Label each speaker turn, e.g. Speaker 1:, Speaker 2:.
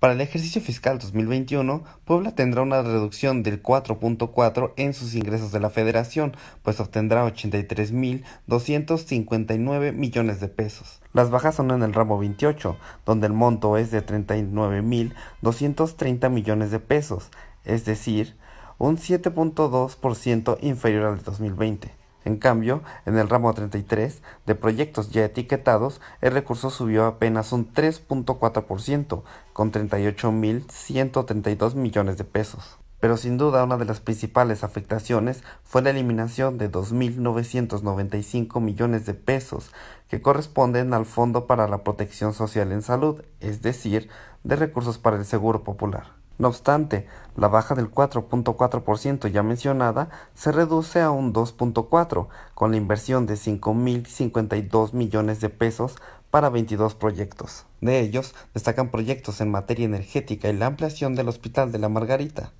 Speaker 1: Para el ejercicio fiscal 2021, Puebla tendrá una reducción del 4.4 en sus ingresos de la federación, pues obtendrá 83.259 millones de pesos. Las bajas son en el ramo 28, donde el monto es de 39.230 millones de pesos, es decir, un 7.2% inferior al de 2020. En cambio, en el ramo 33 de proyectos ya etiquetados, el recurso subió apenas un 3.4%, con 38.132 millones de pesos. Pero sin duda una de las principales afectaciones fue la eliminación de 2.995 millones de pesos que corresponden al Fondo para la Protección Social en Salud, es decir, de recursos para el Seguro Popular. No obstante, la baja del 4.4% ya mencionada se reduce a un 2.4, con la inversión de 5.052 millones de pesos para 22 proyectos. De ellos, destacan proyectos en materia energética y la ampliación del Hospital de la Margarita.